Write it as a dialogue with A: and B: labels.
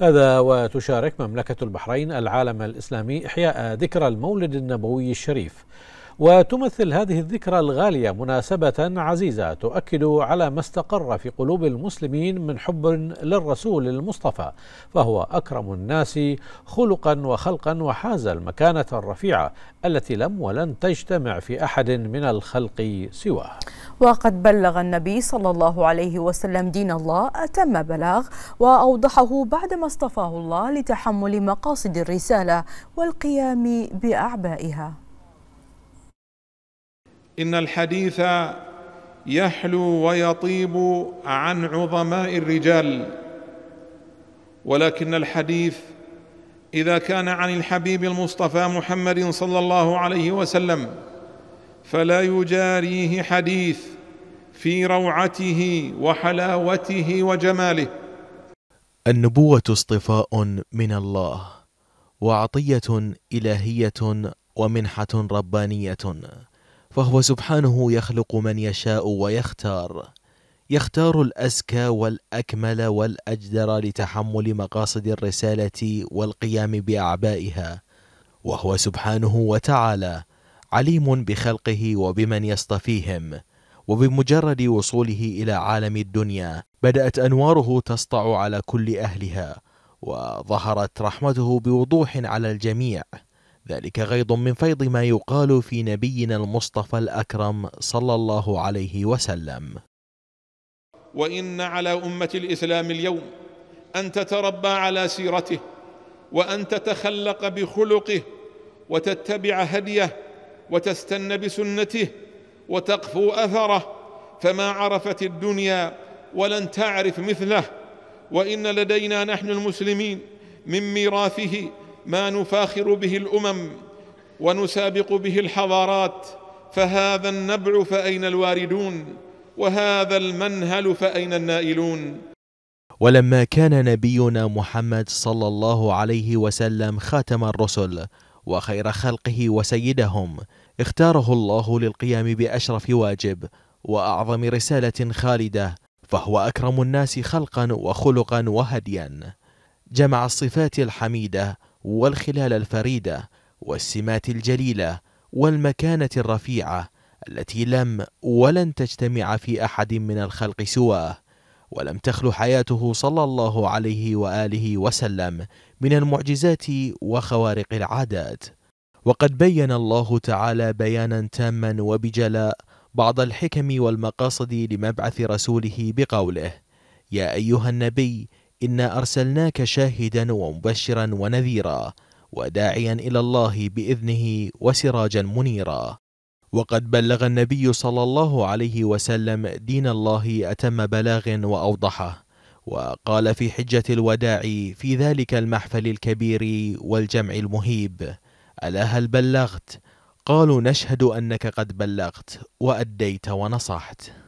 A: هذا وتشارك مملكة البحرين العالم الإسلامي إحياء ذكرى المولد النبوي الشريف وتمثل هذه الذكرى الغالية مناسبة عزيزة تؤكد على ما استقر في قلوب المسلمين من حب للرسول المصطفى فهو أكرم الناس خلقا وخلقا وحاز المكانة الرفيعة التي لم ولن تجتمع في أحد من الخلق سواه
B: وقد بلغ النبي صلى الله عليه وسلم دين الله أتم بلاغ وأوضحه بعدما اصطفاه الله لتحمل مقاصد الرسالة
C: والقيام بأعبائها إن الحديث يحلو ويطيب عن عظماء الرجال ولكن الحديث اذا كان عن الحبيب المصطفى محمد صلى الله عليه وسلم فلا يجاريه حديث في روعته وحلاوته وجماله
B: النبوه اصطفاء من الله وعطيه الهيه ومنحه ربانيه فهو سبحانه يخلق من يشاء ويختار يختار الازكى والاكمل والاجدر لتحمل مقاصد الرساله والقيام باعبائها وهو سبحانه وتعالى عليم بخلقه وبمن يصطفيهم وبمجرد وصوله إلى عالم الدنيا بدأت أنواره تسطع على كل أهلها وظهرت رحمته بوضوح على الجميع ذلك غيض من فيض ما يقال في نبينا المصطفى الأكرم صلى الله عليه وسلم
C: وإن على أمة الإسلام اليوم أن تتربى على سيرته وأن تتخلق بخلقه وتتبع هديه وتستن بسنته وتقفو اثره فما عرفت الدنيا ولن تعرف مثله وان لدينا نحن المسلمين من ميراثه ما نفاخر به الامم ونسابق به الحضارات فهذا النبع فاين الواردون وهذا المنهل فاين النائلون
B: ولما كان نبينا محمد صلى الله عليه وسلم خاتم الرسل وخير خلقه وسيدهم اختاره الله للقيام باشرف واجب واعظم رساله خالده فهو اكرم الناس خلقا وخلقا وهديا جمع الصفات الحميده والخلال الفريده والسمات الجليله والمكانه الرفيعه التي لم ولن تجتمع في احد من الخلق سواه ولم تخل حياته صلى الله عليه واله وسلم من المعجزات وخوارق العادات وقد بين الله تعالى بيانا تاما وبجلاء بعض الحكم والمقاصد لمبعث رسوله بقوله يا ايها النبي انا ارسلناك شاهدا ومبشرا ونذيرا وداعيا الى الله باذنه وسراجا منيرا وقد بلغ النبي صلى الله عليه وسلم دين الله أتم بلاغ وأوضحه وقال في حجة الوداع في ذلك المحفل الكبير والجمع المهيب ألا هل بلغت؟ قالوا نشهد أنك قد بلغت وأديت ونصحت